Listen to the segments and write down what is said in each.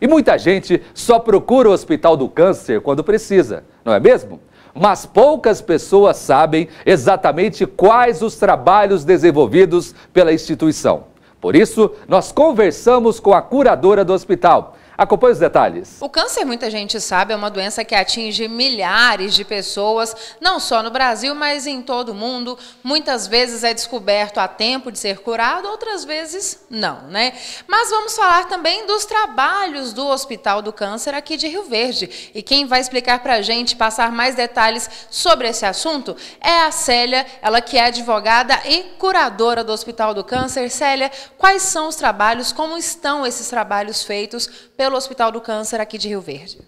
E muita gente só procura o Hospital do Câncer quando precisa, não é mesmo? Mas poucas pessoas sabem exatamente quais os trabalhos desenvolvidos pela instituição. Por isso, nós conversamos com a curadora do hospital, Acompanhe os detalhes. O câncer, muita gente sabe, é uma doença que atinge milhares de pessoas, não só no Brasil, mas em todo o mundo. Muitas vezes é descoberto a tempo de ser curado, outras vezes não, né? Mas vamos falar também dos trabalhos do Hospital do Câncer aqui de Rio Verde. E quem vai explicar para a gente, passar mais detalhes sobre esse assunto, é a Célia, ela que é advogada e curadora do Hospital do Câncer. Célia, quais são os trabalhos, como estão esses trabalhos feitos pelo pelo Hospital do Câncer aqui de Rio Verde?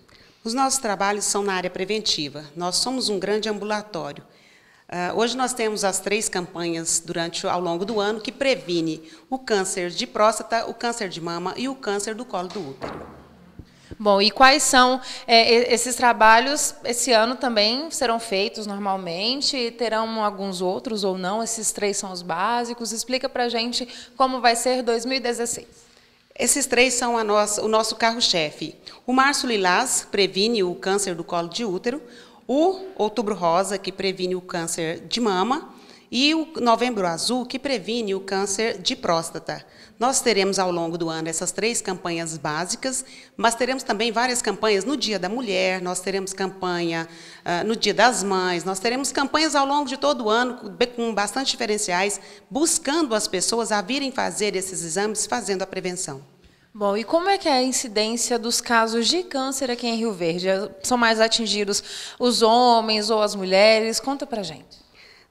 Os nossos trabalhos são na área preventiva. Nós somos um grande ambulatório. Uh, hoje nós temos as três campanhas durante ao longo do ano que previne o câncer de próstata, o câncer de mama e o câncer do colo do útero. Bom, e quais são é, esses trabalhos? Esse ano também serão feitos normalmente? Terão alguns outros ou não? Esses três são os básicos. Explica para gente como vai ser 2016. Esses três são nossa, o nosso carro-chefe. O março lilás previne o câncer do colo de útero, o outubro rosa, que previne o câncer de mama, e o Novembro Azul, que previne o câncer de próstata. Nós teremos ao longo do ano essas três campanhas básicas, mas teremos também várias campanhas no Dia da Mulher, nós teremos campanha uh, no Dia das Mães, nós teremos campanhas ao longo de todo o ano, com bastante diferenciais, buscando as pessoas a virem fazer esses exames, fazendo a prevenção. Bom, e como é que é a incidência dos casos de câncer aqui em Rio Verde? São mais atingidos os homens ou as mulheres? Conta pra gente.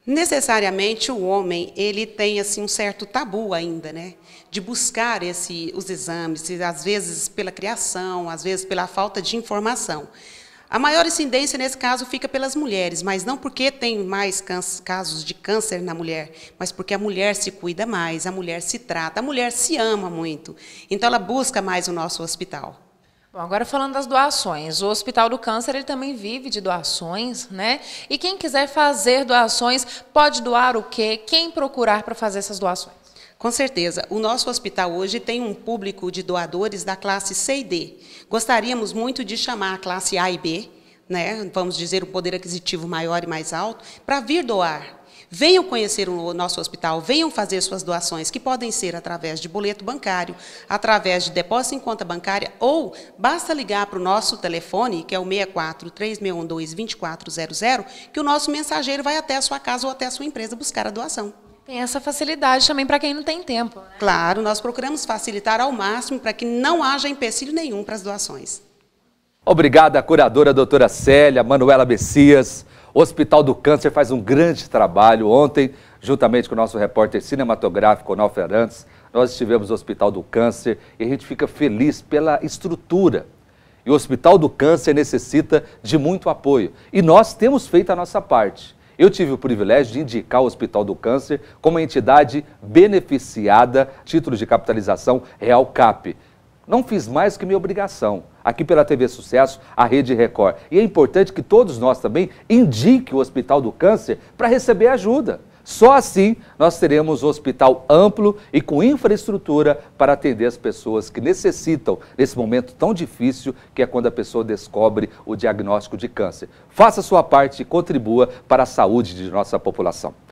Necessariamente o homem ele tem assim um certo tabu ainda, né, de buscar esse os exames, às vezes pela criação, às vezes pela falta de informação. A maior incidência nesse caso fica pelas mulheres, mas não porque tem mais casos de câncer na mulher, mas porque a mulher se cuida mais, a mulher se trata, a mulher se ama muito. Então ela busca mais o nosso hospital. Bom, agora falando das doações, o Hospital do Câncer ele também vive de doações, né? E quem quiser fazer doações pode doar o quê? Quem procurar para fazer essas doações? Com certeza, o nosso hospital hoje tem um público de doadores da classe C e D. Gostaríamos muito de chamar a classe A e B, né? Vamos dizer o um poder aquisitivo maior e mais alto, para vir doar Venham conhecer o nosso hospital, venham fazer suas doações, que podem ser através de boleto bancário, através de depósito em conta bancária, ou basta ligar para o nosso telefone, que é o 64 3612 2400, que o nosso mensageiro vai até a sua casa ou até a sua empresa buscar a doação. Tem essa facilidade também para quem não tem tempo. Né? Claro, nós procuramos facilitar ao máximo para que não haja empecilho nenhum para as doações. Obrigada, curadora doutora Célia, Manuela Messias. O Hospital do Câncer faz um grande trabalho. Ontem, juntamente com o nosso repórter cinematográfico, Onal Ferrantes, nós estivemos no Hospital do Câncer e a gente fica feliz pela estrutura. E o Hospital do Câncer necessita de muito apoio. E nós temos feito a nossa parte. Eu tive o privilégio de indicar o Hospital do Câncer como entidade beneficiada, título de capitalização Real CAP. Não fiz mais que minha obrigação, aqui pela TV Sucesso, a Rede Record. E é importante que todos nós também indiquem o Hospital do Câncer para receber ajuda. Só assim nós teremos um hospital amplo e com infraestrutura para atender as pessoas que necessitam nesse momento tão difícil que é quando a pessoa descobre o diagnóstico de câncer. Faça sua parte e contribua para a saúde de nossa população.